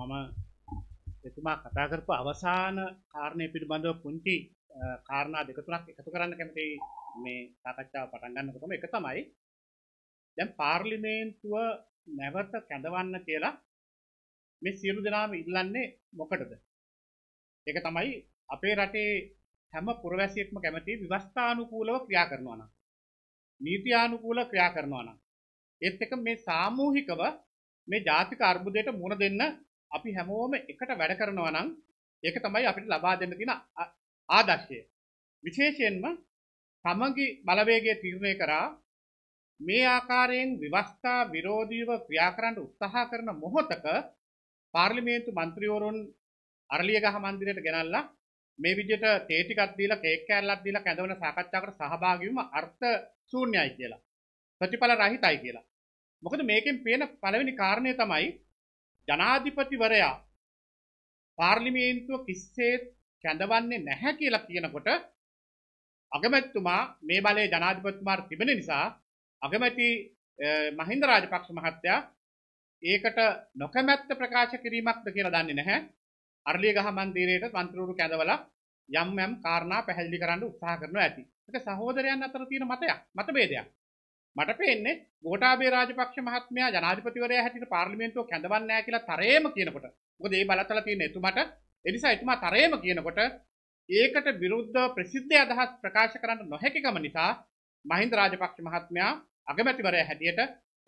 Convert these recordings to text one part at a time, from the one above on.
මම එතුමා කතා කරපු අවසාන කාරණය පිළිබඳව පුංචි කාරණා දෙකතුනක් එකතු කරන්න කැමති මේ සාකච්ඡාව පටන්ගන්නකම එක තමයි දැම් පාර්ලිමේන්තුව නැවත කැඳවන්න කියලා මේ සියලු දෙනාම ඉල්ලන්නේ මොකටද එක තමයි අපේ රටේ හැම පුරවැසියෙක්ම කැමති විවස්ථානුකූලව ක්‍රියා කරනවාන නීතියානුකූල ක්‍රියා කරනවාන එත් එක මේ සාමූහිකව මේ ජාතික අර්බුදයට මුණ දෙන්න අපි හැමෝම එකට වැඩ කරනවා නම් ඒක තමයි අපිට ලබා දෙන්න තියෙන ආදර්ශය. විශේෂයෙන්ම තමගේ බලවේගය තීරණය කරා මේ ආකාරයෙන් විවස්ථා විරෝධීව ක්‍රියා කරන්න උත්සාහ කරන මොහොතක පාර්ලිමේන්තු මන්ත්‍රීවරුන් අරලියගහ මන්දිරයට ගෙනල්ලා මේ විදිහට තේ ටිකක් දීලා කේක් කෑල්ලක් දීලා කැඳවන සාකච්ඡාවකට සහභාගී වීම අර්ථ ශූන්‍යයි කියලා. ප්‍රතිඵල රහිතයි කියලා. මොකද මේකෙන් පේන පළවෙනි කාරණය තමයි ජනාධිපතිවරයා පාර්ලිමේන්තුව කිස්සේත් කැඳවන්නේ නැහැ කියලා කියනකොට අගමැත්තුමා මේ බලය ජනාධිපතිමාට තිබෙන නිසා අගමැති මහින්ද රාජපක්ෂ මහත්තයා ඒකට නොකමැත්ත ප්‍රකාශ කිරීමක්ද කියලා දන්නේ නැහැ. අරලිය ගහ මන්දිරයේට වන්තරූරු කැඳවලා යම් යම් කාරණා පැහැදිලි කරන්න උත්සාහ කරනවා ඇති. ඒක සහෝදරයන් අතර තියෙන මතයක්, මතභේදයක්. මට පේන්නේ ගෝඨාභය රාජපක්ෂ මහත්මයා ජනාධිපතිවරයා හැටියට පාර්ලිමේන්තුව කැඳවන්නේ නැහැ කියලා තරේම කියනකොට මොකද ඒ බලතල තියෙන එතුමට ඒ නිසා එතුමා තරේම කියනකොට ඒකට විරුද්ධව ප්‍රසිද්ධ අදහස් ප්‍රකාශ කරන්න නොහැකිකම නිසා මහින්ද රාජපක්ෂ මහත්මයා අගමැතිවරයා හැටියට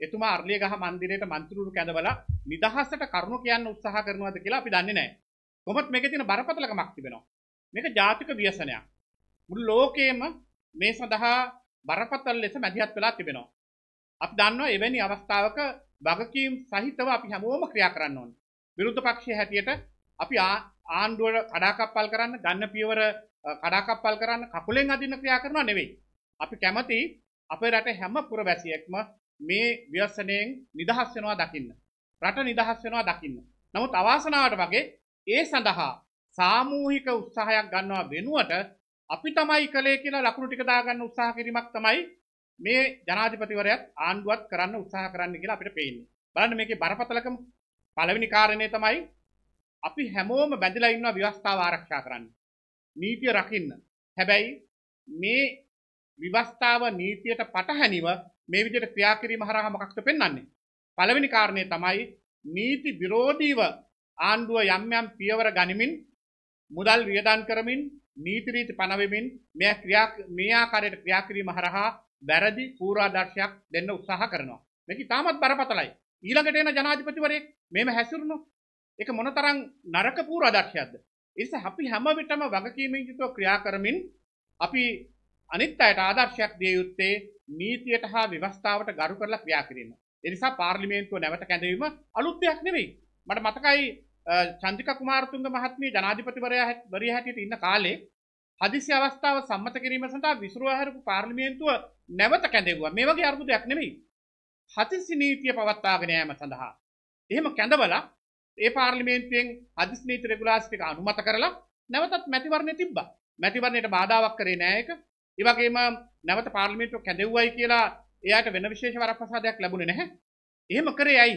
එතුමා අර්ලියගහ මන්දිරයට මන්ත්‍රීවරු කැඳවලා නිදහසට කරුණු කියන්න උත්සාහ කරනවාද කියලා අපි දන්නේ නැහැ. කොහොමත් මේකේ තියෙන බරපතලකමක් තිබෙනවා. මේක ජාතික ව්‍යසනයක්. මුළු ලෝකයේම මේ සඳහා බරපතල් ලෙස මැදිහත් වෙලා තිබෙනවා. අපි දන්නවා එවැනි අවස්ථාවක වගකීම් සහිතව අපි හැමෝම ක්‍රියා කරන්න ඕන. විරුද්ධ පක්ෂයේ හැටියට අපි ආණ්ඩුවට කඩාකප්පල් කරන්න, ගන්න පියවර කඩාකප්පල් කරන්න, කකුලෙන් අදින්න ක්‍රියා කරනවා නෙවෙයි. අපි කැමති අපේ රටේ හැම පුරවැසියෙක්ම මේ ව්‍යසනයෙන් නිදහස් වෙනවා දකින්න. රට නිදහස් වෙනවා දකින්න. නමුත් අවාසනාවට වගේ ඒ සඳහා සාමූහික උත්සාහයක් ගන්නවා වෙනුවට අපි තමයි කළේ කියලා ලකුණු ටික දාගන්න උත්සාහ කිරීමක් තමයි මේ ජනාධිපතිවරයාත් ආණ්ඩුවත් කරන්න උත්සාහ කරන්න කියලා අපිට පේන්නේ. බලන්න මේකේ බරපතලකම පළවෙනි කාරණය තමයි අපි හැමෝම බැඳලා ඉන්නවා විවස්ථාව ආරක්ෂා කරන්න. නීතිය රකින්න. හැබැයි මේ විවස්ථාව නීතියට පටහැනිව මේ විදිහට ක්‍රියා කිරීම හරහා මොකක්ද පෙන්වන්නේ? පළවෙනි කාරණය තමයි නීති විරෝධීව ආණ්ඩුව යම් යම් පියවර ගනිමින් මුදල් වියදම් කරමින් නීති රීති පනවෙමින් මෙය ක්‍රියා මේ ආකාරයට ක්‍රියා කිරීම හරහා වැරදි පූර්වාදර්ශයක් දෙන්න උත්සාහ කරනවා. මේක ඉතාමත් බරපතලයි. ඊළඟට එන ජනාධිපතිවරයෙක් මේම හැසිරුණොත් ඒක මොනතරම් නරක පූර්වාදර්ශයක්ද? ඒ නිසා අපි හැම විටම වගකීමෙන් යුතුව ක්‍රියා කරමින් අපි අනිත් අයට ආදර්ශයක් දිය යුත්තේ නීතියට හා ව්‍යවස්ථාවට ගරු කරලා ක්‍රියා කිරීම. ඒ නිසා පාර්ලිමේන්තුව නැවත කැඳවීම අලුත් දෙයක් නෙවෙයි. මට මතකයි චන්දික කුමාරතුංග මහත්මිය ජනාධිපතිවරයා වරිය හැටියට ඉන්න කාලේ හදිසි අවස්ථාව සම්මත කිරීම සඳහා විසුරුවා හැරපු පාර්ලිමේන්තුව නැවත කැඳෙව්වා. මේ වගේ අර්බුදයක් නෙමෙයි. හදිසි නීතිය පවත්වාගෙන යාම සඳහා එහෙම කැඳවලා ඒ පාර්ලිමේන්තුවෙන් හදිසි නීති රෙගුලාසි ටික අනුමත කරලා නැවතත් මැතිවරණය තිබ්බා. මැතිවරණයට බාධාවක් කරේ නෑ ඒක. ඒ වගේම නැවත පාර්ලිමේන්තුව කැඳෙව්වයි කියලා එයාට වෙන විශේෂ වරප්‍රසාදයක් ලැබුණේ නැහැ. එහෙම කරේ ඇයි?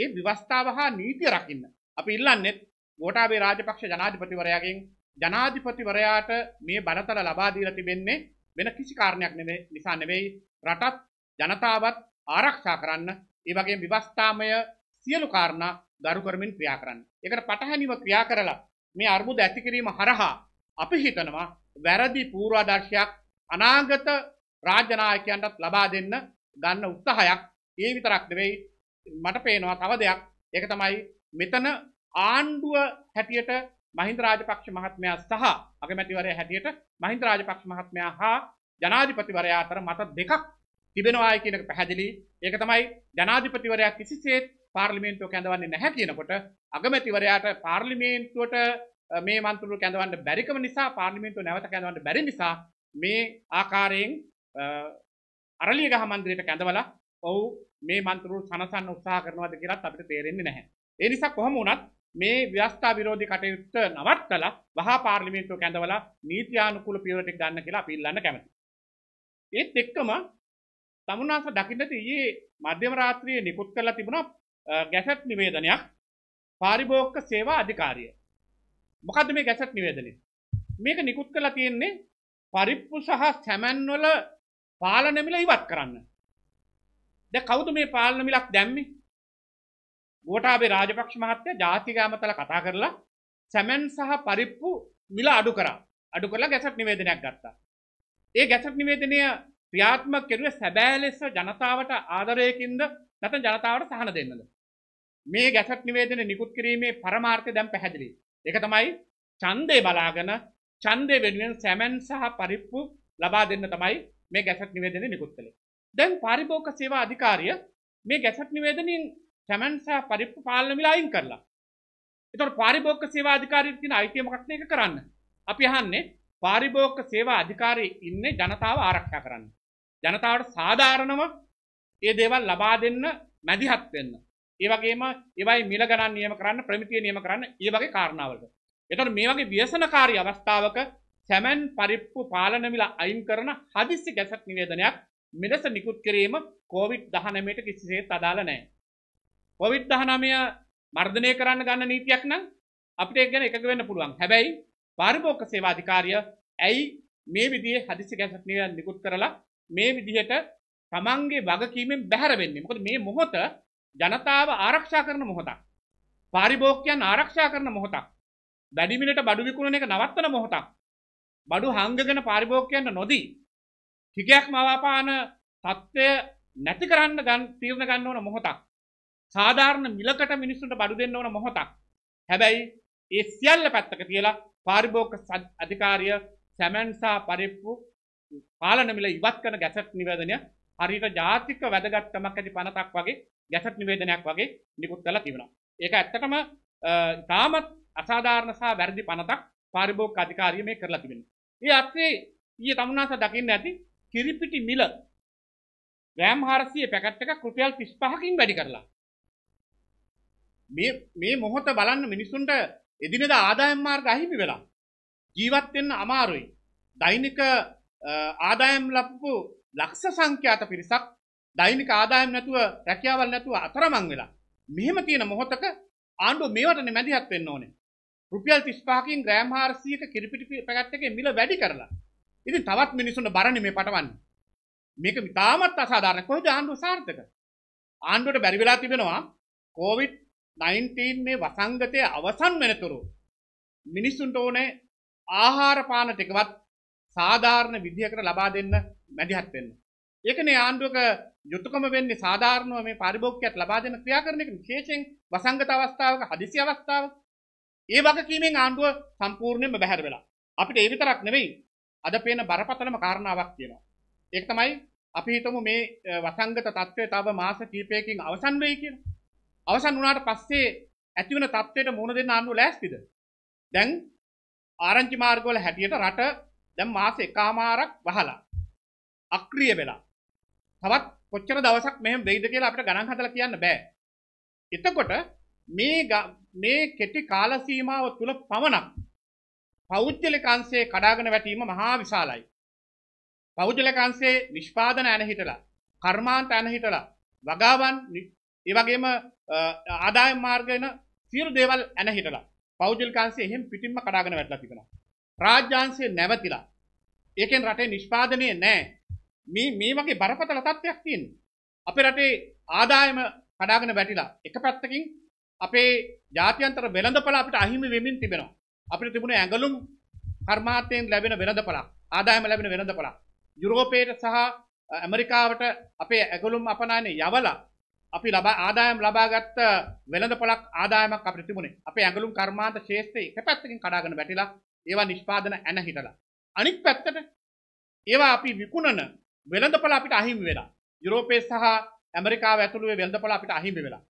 ඒ විවස්ථාව හා නීතිය රකින්න. අපි ඉල්ලන්නෙත් ගෝටාබේ රාජපක්ෂ ජනාධිපතිවරයාගෙන් ජනාධිපතිවරයාට මේ බරතල ලබා දීලා තිබෙන්නේ වෙන කිසි කාරණයක් නෙවෙයි නිසා නෙවෙයි රටත් ජනතාවත් ආරක්ෂා කරන්න ඒ වගේම විවස්ථාමය සියලු කාරණා ගරු කරමින් ක්‍රියා කරන්න. ඒකට පටහැනිව ක්‍රියා කරලා මේ අර්බුද ඇති කිරීම හරහා අපි හිතනවා වැරදි පූර්වාදර්ශයක් අනාගත රාජ්‍ය නායකයන්ටත් ලබා දෙන්න ගන්න උත්සාහයක් ඒ විතරක් නෙවෙයි මට පේනවා තව දෙයක් ඒක තමයි මෙතන ආණ්ඩුව හැටියට මහින්ද රාජපක්ෂ මහත්මයා සහ අගමැතිවරයා හැටියට මහින්ද රාජපක්ෂ මහත්මයා හා ජනාධිපතිවරයා අතර මත දෙකක් තිබෙනවායි කියන එක පැහැදිලි. ඒක තමයි ජනාධිපතිවරයා කිසිසේත් පාර්ලිමේන්තුව කැඳවන්නේ නැහැ කියනකොට අගමැතිවරයාට පාර්ලිමේන්තුවට මේ මන්තුරු කැඳවන්න බැරිකම නිසා පාර්ලිමේන්තුව නැවත කැඳවන්න බැරි නිසා මේ ආකාරයෙන් අරලියගහ මන්දිරයට කැඳවලා ඔව් මේ මන්තුරු සනසන්න උත්සාහ කරනවාද කියලත් අපිට තේරෙන්නේ නැහැ. ඒ නිසා කොහොම වුණත් මේ ව්‍යවස්ථා විරෝධී කටයුත්ත නවත්තලා වහා පාර්ලිමේන්තුව කැඳවලා නීතියානුකූල පියවරට ගන්න කියලා අපි ඉල්ලන්න කැමතියි. ඒත් එක්කම තමුන්නාස දකින්නට ඊයේ මධ්‍යම රාත්‍රියේ නිකුත් කරලා තිබුණා ගැසට් නිවේදනයක් පාරිභෝගික සේවා අධිකාරිය. මොකද්ද මේ ගැසට් නිවේදනය? මේක නිකුත් කරලා තියෙන්නේ පරිප්පු සහ සැමන්වල පාලන මිල ඉවත් කරන්න. දැන් කවුද මේ පාලන මිලක් දැම්මේ? ගෝටාබේ රාජපක්ෂ මහත්තය ජාතික ඇමතල කතා කරලා සැමැන් සහ පරිප්පු මිල අඩු කරා අඩු කරලා ගැසට නිවේදනයක් ගත්තා. ඒ ගැසට නිවේදනය ක්‍රියාත්ම කෙරුව සැබෑ ලෙස ජනතාවට ආදරයකින්ද නැතන් ජනතාවට සහන දෙන්නද. මේ ගැසට නිවේදන නිකුත් කිරීමේ පරමාර්ථය දැම් පැහැදිලි. එක තමයි චන්දය බලාගෙන චන්දය වෙනුවෙන් සැමැන් සහ පරිප්පු ලබා දෙන්න තමයි මේ ගැසට නිවේදන නිකුත් කළේ. දැන් පරිභෝක සේවා අධිකාරිය මේ ගැසට නිවේදනින් කැමන්සා පරිප්පු පාලනමිලා අයින් කරලා එතට පාරිභෝක සේවා අධිකාරී තින අයිතියමකක්න එක කරන්න අපි අහන්නේ පාරිභෝක සේවා අධිකාරී ඉන්න ජනතාව ආරක්ෂා කරන්න ජනතාවට සාධාරණව ඒ දේවල් ලබා දෙන්න මැදිහත් වෙන්න ඒවගේම ඒවයි මිල ගණන් නියම කරන්න ප්‍රමිතිය නියම කරන්න ඒ වගේ කාරණාවලට එතට මේ වගේ ව්‍යසනකාරී අවස්ථාවක සැමැන් පරිප්පු පාලනමිල අයින් කරන හදිස්සි ගැසක් නිවේදනයක් මෙලෙස නිකුත් කිරීම කෝවිඩ් දහනමට කිසිසේ අදාල නෑ කොවිඩ් දහනමය මර්ධනය කරන්න ගන්න නීතියක් නම් අපිට ගැන එක වෙන්න පුළුවන් හැබැයි පාරිභෝක සේවාධිකාරිය ඇයි මේ විදිේ හදිසි ගැසක්නය නිකුත් කරලා මේ විදිහට තමන්ගේ වගකීමෙන් බැහරවෙන්නේ මොකද මේ මොහොත ජනතාව ආරක්ෂා කරන මොහොතක් පාරිභෝකයන් ආරක්ෂා කරන මොහොතක් වැඩිමිලට බඩු විකුණන එක නවත්තන මොහොතක් බඩු හංගගෙන පාරිභෝකයන්ට නොදී හිගයක් මවාපාන තත්ත්වය නැති කරන්න ගන් තීරණ ගන්න ඕන මොහොතක් සාධාරණ මිලකට මිනිස්සුන්ට බඩු දෙන්න ඕන මොහොතක් හැබැයි ඒ සියල්ල පැත්තක තියලා පාරිභෝග අධිකාරිය සැමන්සා පරිප්පු පාලන මිල ඉවත් කරන ගැසට් නිවේදනය හරියට ජාතික වැදගත්කමක් ඇති පනතක් වගේ ගැසට් නිවේදනයක් වගේ නිකුත් කළා තිබෙනවා. ඒක ඇත්තටම තාමත් අසාධාරණ සහ වැරදි පනතක් පාරිභෝග අධිකාරිය මේ කරලා තිබෙනවා. ඒ අත්සේ ඊයේ තමුනාස දකින්න ඇති කිරිපිටි මිල ග්‍රෑම් 400 පැකට් එක රුපියල් 35කින් වැඩි කරලා මේ මේ මොහොත බලන්න මිනිසුන්ට එදිනෙදා ආදායම් මාර්ග අහිමි වෙලා ජීවත් වෙන්න අමාරුයි. දෛනික ආදායම් ලබපු ලක්ෂ සංඛ්‍යාත පිරිසක් දෛනික ආදායම් නැතුව රැකියාවල් නැතුව අතරමං වෙලා. මෙහෙම තියෙන මොහොතක ආණ්ඩුව මේවට මැදිහත් වෙන්න ඕනේ. රුපියල් 35කින් ග්‍රෑම් 400ක කිරිපිටි පැකට් එකේ මිල වැඩි කරලා. ඉතින් තවත් මිනිසුන්ට බරනේ මේ පටවන්නේ. මේක ඉතාමත් අසාධාරණයි. කොහොමද ආණ්ඩුව සාර්ථක? ආණ්ඩුවට බැරි වෙලා තිබෙනවා කොවිඩ් 19 මේ වසංගතය අවසන් වෙනතුරු මිනිස්සුන්ට ඕනේ ආහාර පාන ටිකවත් සාධාරණ විදිහකට ලබා දෙන්න මැදිහත් වෙන්න. ඒකනේ ආණ්ඩුවක යුතුයකම වෙන්නේ සාධාරණව මේ පරිභෝගිකයට ලබා දෙන ක්‍රියාකරණ එක විශේෂයෙන් වසංගත අවස්ථාවක හදිසි අවස්ථාවක. ඒ වගකීමෙන් ආණ්ඩුව සම්පූර්ණයෙන්ම බැහැර වෙලා. අපිට ඒ විතරක් නෙවෙයි අද පේන බරපතලම කාරණාවක් තියෙනවා. ඒක තමයි අපි හිතමු මේ වසංගත තත්ත්වය තව මාස කීපයකින් අවසන් වෙයි කියලා. අවසන් වුණාට පස්සේ ඇතිවන තත්ත්වයට මුහුණ දෙන්න ආණ්ඩුව ලෑස්තිද? දැන් ආරංචි මාර්ගවල හැටියට රට දැන් මාස එකමාරක් වහලා අක්‍රිය වෙලා තවත් කොච්චර දවසක් මෙහෙම වෙයිද කියලා අපිට ගණන් හදලා කියන්න බෑ. එතකොට මේ මේ කෙටි කාල සීමාව තුල පමණක් පෞද්ගලික අංශයේ කඩාගෙන වැටීම මහා විශාලයි. පෞද්ගලික අංශයේ නිෂ්පාදන ඇන හිටලා, කර්මාන්ත ඇන හිටලා, වගාවන් ඒවගේම ආදාය මාර්ගයන සියලු දේවල් ඇන හිටලා පෞද්ගලිකාන්සේ එහෙම පිටින්ම කඩාගෙන වැටලා තිබෙනවා. රාජ්‍යාංශය නැවතිලා. ඒකෙන් රටේ නිෂ්පාදනය නැහැ. මේ මේ වගේ බරපතල තත්ත්වයක් තියෙනවා. අපේ රටේ ආදායම කඩාගෙන වැටිලා. එක පැත්තකින් අපේ ජාත්‍යන්තර වෙළඳපළ අපිට අහිමි වෙමින් තිබෙනවා. අපිට තිබුණේ ඇඟලුම් කර්මාන්තයෙන් ලැබෙන වෙළඳපළක්. ආදායම ලැබෙන වෙළඳපළක්. යුරෝපයට සහ ඇමරිකාවට අපේ ඇගලුම් අපනානේ යවලා අපි ලබා ආදායම් ලබාගත්ත වෙළඳපොලක් ආදායමක් අපිට තිබුණේ. අපේ ඇඟලුම් කර්මාන්ත ශාස්ත්‍රයේ එක පැත්තකින් කඩාගෙන වැටිලා ඒවා නිෂ්පාදන ඇන හිටලා. අනිත් පැත්තට ඒවා අපි විකුණන වෙළඳපොල අපිට අහිමි වෙලා. යුරෝපයේ සහ ඇමරිකාව ඇතුළුවේ වෙළඳපොල අපිට අහිමි වෙලා.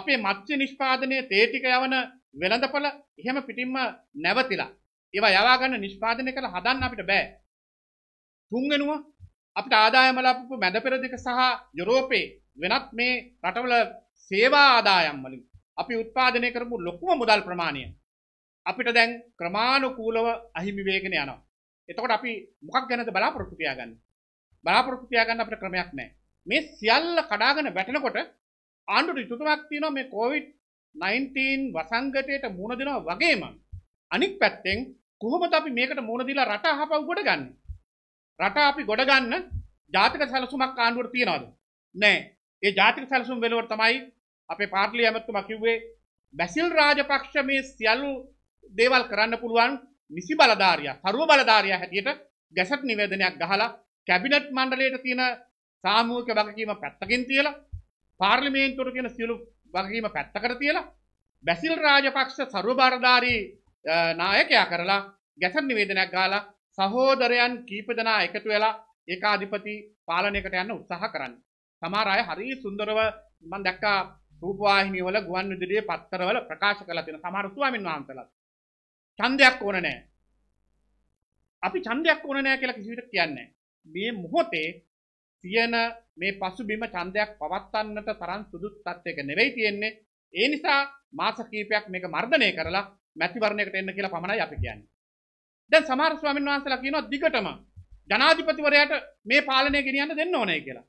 අපේ මත්ස්‍ය නිෂ්පාදනයේ තේ ටික යවන වෙළඳපොල එහෙම පිටින්ම නැවතිලා. ඒවා යවා ගන්න නිෂ්පාදනය කරලා හදන්න අපිට බෑ. තුන්වෙනුව අපිට ආදායම ලැබපු මැද පෙරදිග සහ යුරෝපයේ වෙනත් මේ රටවල සේවා ආදායම් වලින් අපි උත්පාදනය කරපු ලොකුම මුදල් ප්‍රමාණය අපිට දැන් ක්‍රමානුකූලව අහිමි වේගෙන යනවා. එතකොට අපි මොකක් ගැනද බලාපොරොත්තු පියාගන්නේ? බලාපොරොත්තු පියාගන්න අපිට ක්‍රමයක් නැහැ. මේ සියල්ල කඩාගෙන වැටෙනකොට ආණ්ඩුවට යුතුයමක් තියෙනවා මේ කොවිඩ් 19 වසංගතයට මුහුණ දෙනවා වගේම අනිත් පැත්තෙන් කොහොමද අපි මේකට මුහුණ දීලා රට අහපව් ගොඩ ගන්න? රට අපි ගොඩ ගන්න ජාතික සැලසුමක් ආණ්ඩුවට තියනවාද? නැහැ. ඒ ජාතික සැලසුම් වෙනුවට තමයි අපේ පාර්ලි ඇමතුමා කිව්වේ බැසිල් රාජපක්ෂ මේ සියලු දේවල් කරන්න පුළුවන් නිසි බලධාරියා කරුව බලධාරියා හැටියට ගැසට් නිවේදනයක් ගහලා කැබිනට් මණ්ඩලයට තියෙන සාමූහික වගකීම පැත්තකින් තියලා පාර්ලිමේන්තුවට තියෙන සියලු වගකීම පැත්තකට තියලා බැසිල් රාජපක්ෂ සර්ව බලධාරී නායකයා කරලා ගැසට් නිවේදනයක් ගහලා සහෝදරයන් කීප දෙනා එකතු වෙලා ඒකාධිපති පාලනයකට යන්න උත්සාහ කරන්න. සමහර අය හරි සුන්දරව මම දැක්කා රූපවාහිනිය වල ගුවන් විදුලියේ පත්තරවල ප්‍රකාශ කරලා තියෙන සමහර ස්වාමීන් වහන්සේලා ඡන්දයක් ඕන නැහැ අපි ඡන්දයක් ඕන නෑ කියලා කිසිවිට කියන්නේ මේ මොහොතේ තියෙන මේ පසුබිම ඡන්දයක් පවත්වන්නට තරම් සුදුසු තත්යක නෙවෙයි තියෙන්නේ ඒ නිසා මාස කීපයක් මේක මර්ධනය කරලා මැතිවරණයකට එන්න කියලා පමණයි අපි කියන්නේ දැන් සමහර ස්වාමීන් වහන්සේලා කියනවා දිගටම ජනාධිපතිවරයාට මේ පාලනය ගෙනියන්න දෙන්න ඕනේ කියලා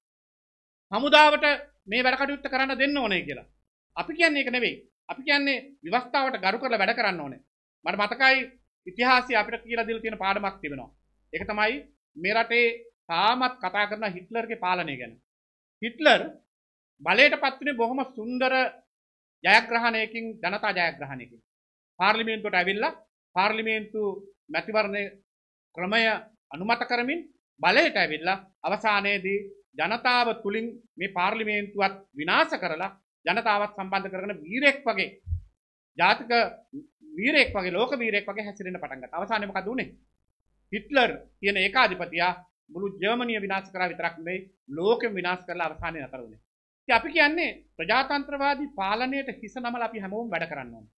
හමුදාවට මේ වැඩකටයුත්ත කරන්න දෙන්න ඕනේ කියලා. අපි කියන්නේ ඒක නෙවෙයි. අපි කියන්නේ විවස්ථාවට ගරු කරලා වැඩ කරන්න ඕනේ. මට මතකයි ඉතිහාසයේ අපිට කියලා දීලා තියෙන පාඩමක් තිබෙනවා. ඒක තමයි මේ රටේ තාමත් කතා කරන හිට්ලර්ගේ පාලනය ගැන. හිට්ලර් බලයට පත්වනේ බොහොම සුන්දර ජයග්‍රහණයකින් ජනතා ජයග්‍රහණයකින්. පාර්ලිමේන්තුවට ඇවිල්ලා පාර්ලිමේන්තු මැතිවරණ ක්‍රමය අනුමත කරමින් බලයට ඇවිල්ලා අවසානයේදී ජනතාව තුළින් මේ පාර්ලිමේන්තුවත් විනාශ කරලා ජනතාවත් සම්බන්ධ කරන වීරෙක් වගේ ජාතික වීරෙක් වගේ ලෝක වීරෙක් වගේ හැසිරෙන පටන් ගත්තා. අවසානයේ මොකද වුනේ? හිට්ලර් කියන ඒකාධිපතියා මුළු ජර්මනිය විනාශ කරා විතරක් නෙවෙයි ලෝකෙම විනාශ කරලා අවසානයේ නතර වුනේ. ඉතින් අපි කියන්නේ ප්‍රජාතන්ත්‍රවාදී පාලනයට හිස නමලා අපි හැමෝම වැඩ කරන්න ඕනේ.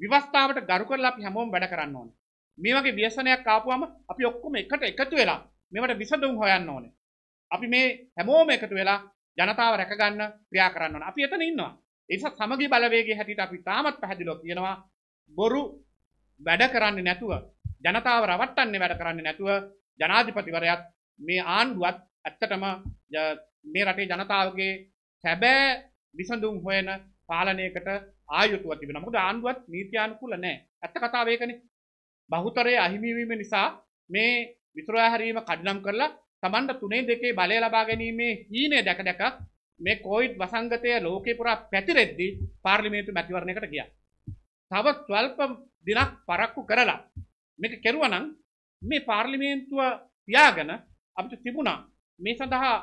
විවස්ථාවට ගරු කරලා අපි හැමෝම වැඩ කරන්න ඕනේ. මේ වගේ ව්‍යසනයක් ආපුවම අපි ඔක්කොම එකට එකතු වෙලා මේවට විසඳුම් හොයන්න ඕනේ. අපි මේ හැමෝම එකතු වෙලා ජනතාව රැකගන්න ක්‍රියා කරන්න අපි එතන ඉන්නවා ඒස සමගි බලවේගේ හැටියට අපි තාමත් පැහැදිලෝ තියෙනවා බොරු වැඩ කරන්නේ නැතුව ජනතාව රවට්ටන්නේ වැඩ කරන්නේ නැතුව ජනාධිපතිවරයත් මේ ආණ්ඩුවත් ඇත්තටම මේ රටේ ජනතාවගේ සැබෑ විසඳුම් හොයන පාලනයකට ආයුතුව තිබෙන මොකද ආණ්ඩුවත් නීතියානුකූල නැහැ. ඇත්ත කතාව ඒකනේ. බහුතරයේ අහිමිවීම නිසා මේ විතරා හැරීම කඩනම් කරලා තමන්ට තුනේ දෙකේ බලය ලබා ගැනීමේ හීනය දැක දැක මේ කොයිඩ් වසංගතය ලෝකේ පුරා පැතිරෙද්දි පාර්ලිමේන්තු මැතිවරණයකට ගියා. තව 12 දිනක් පරක්කු කරලා මේක කෙරුවා නම් මේ පාර්ලිමේන්තුව පියාගෙන අපිට තිබුණා මේ සඳහා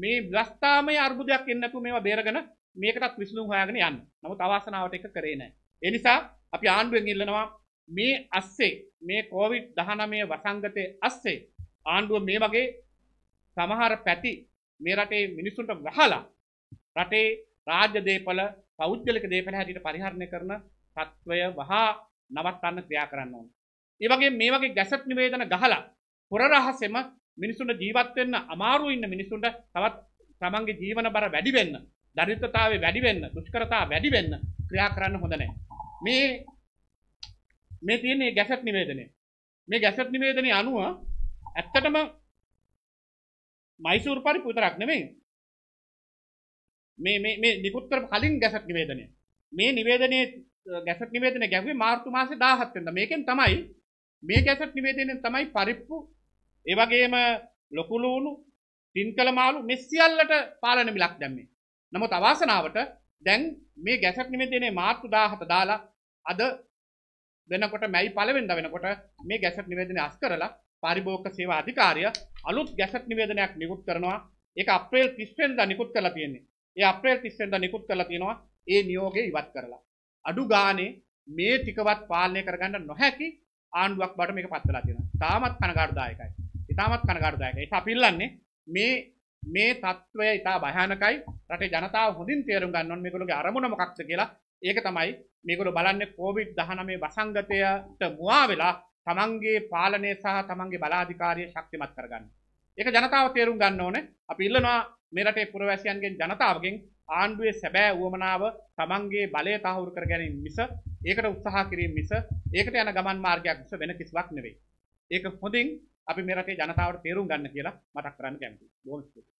මේ ව්‍යවස්ථාමය අර්බුදයක් එන්නේ නැතුව මේවා බේරගෙන මේකටත් විසඳුම් හොයාගෙන යන්න. නමුත් අවාසනාවට ඒක කරේ නැහැ. ඒ නිසා අපි ආණ්ඩුවෙන් ඉල්ලනවා මේ අස්සේ මේ කොවිඩ් 19 වසංගතයේ අස්සේ ආණ්ඩුව මේ වගේ සමහර පැති මේ රටේ මිනිස්සුන්ට වහලා රටේ රාජ්‍ය දේපල පෞද්ගලික දේපල හැටියට පරිහරණය කරන තත්ත්වය වහා නවත්තන්න ක්‍රියා කරන්න ඕන. ඒ වගේ මේ වගේ ගැසට් නිවේදන ගහලා පොර රහසෙම මිනිසුන්ට ජීවත් වෙන්න අමාරු ඉන්න මිනිසුන්ට තවත් තමන්ගේ ජීවන බර වැඩි වෙන්න, දරිද්‍රතාවය වැඩි වෙන්න, දුෂ්කරතාව වැඩි වෙන්න ක්‍රියා කරන්න හොඳ නැහැ. මේ මේ තියෙන ගැසට් නිවේදනය. මේ ගැසට් නිවේදනය අනුව ඇත්තටම මයිසූර් පරිප විතරක් නෙමෙයි මේ මේ මේ නිකුත් කරපු කලින් ගැසට් නිවේදනය මේ නිවේදනයේ ගැසට් නිවේදනය ගැහුවේ මාර්තු මාසේ 17 වෙනිදා මේකෙන් තමයි මේ ගැසට් නිවේදනයෙන් තමයි පරිප්පු ඒ වගේම ලොකු ලුණු තින්කල මාළු මේ සියල්ලට පාලන මිලක් දැම්මේ නමුත් අවාසනාවට දැන් මේ ගැසට් නිවේදනයේ මාර්තු 17 දාලා අද වෙනකොට මැයි පළවෙනිදා වෙනකොට මේ ගැසට් නිවේදනය අස් කරලා පාරිභෝගික සේවා අධිකාරිය අලුත් ගැසට් නිවේදනයක් නිකුත් කරනවා ඒක අප්‍රේල් 30 වෙනිදා නිකුත් කරලා තියෙන්නේ. ඒ අප්‍රේල් 30 වෙනිදා නිකුත් කරලා තියෙනවා ඒ නියෝගය ඉවත් කරලා. අඩු ගානේ මේ ටිකවත් පාලනය කරගන්න නොහැකි ආණ්ඩුවක් බඩ මේක පත් වෙලා තියෙනවා. තාමත් කනගාටුදායකයි. ඉතාමත් කනගාටුදායකයි. ඒක අපිල්ලන්නේ මේ මේ తত্ত্বය ඉතා භයානකයි. රටේ ජනතාව හොඳින් තේරුම් ගන්න ඕනේ මේගොල්ලෝගේ අරමුණ මොකක්ද කියලා. ඒක තමයි මේගොල්ලෝ බලන්නේ කොවිඩ් 19 වසංගතයට මුවා වෙලා තමන්ගේ පාලනය සහ තමන්ගේ බලාධිකාරය ශක්තිමත් කරගන්න. ඒක ජනතාව තේරුම් ගන්න ඕන අපි ඉල්ලනවා මෙරටේ පුරවැසියන්ගෙන් ජනතාවගෙන් ආණ්ඩුවේ සැබෑ වුවමනාව තමන්ගේ බලය තහවුරු කර ගැනීම මිස ඒකට උත්සාහ කිරීම මිස ඒකට යන ගමන් මාර්ගයක් මිස වෙන කිසිවක් නෙවෙයි. ඒක හොඳින් අපි මෙරටේ ජනතාවට තේරුම් ගන්න කියලා මතක් කරන්න කැමතියි. බොහොම ස්තුතියි.